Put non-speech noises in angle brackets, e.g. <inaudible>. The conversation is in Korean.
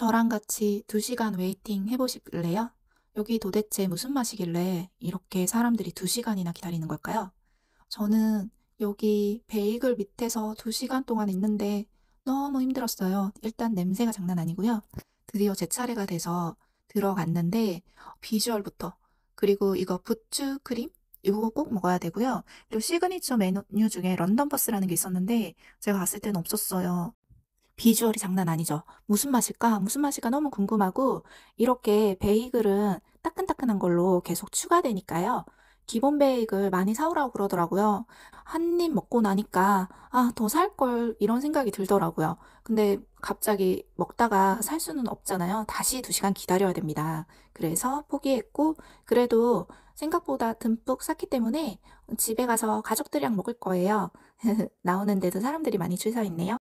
저랑 같이 2시간 웨이팅 해보실래요? 여기 도대체 무슨 맛이길래 이렇게 사람들이 2시간이나 기다리는 걸까요? 저는 여기 베이글 밑에서 2시간 동안 있는데 너무 힘들었어요. 일단 냄새가 장난 아니고요. 드디어 제 차례가 돼서 들어갔는데 비주얼부터 그리고 이거 부추 크림 이거 꼭 먹어야 되고요. 그리고 시그니처 메뉴 중에 런던 버스라는 게 있었는데 제가 갔을 때는 없었어요. 비주얼이 장난 아니죠. 무슨 맛일까? 무슨 맛일까? 너무 궁금하고 이렇게 베이글은 따끈따끈한 걸로 계속 추가되니까요. 기본 베이글 많이 사오라고 그러더라고요. 한 입 먹고 나니까 아, 더 살 걸 이런 생각이 들더라고요. 근데 갑자기 먹다가 살 수는 없잖아요. 다시 두시간 기다려야 됩니다. 그래서 포기했고 그래도 생각보다 듬뿍 샀기 때문에 집에 가서 가족들이랑 먹을 거예요. <laughs> 나오는데도 사람들이 많이 줄 서 있네요.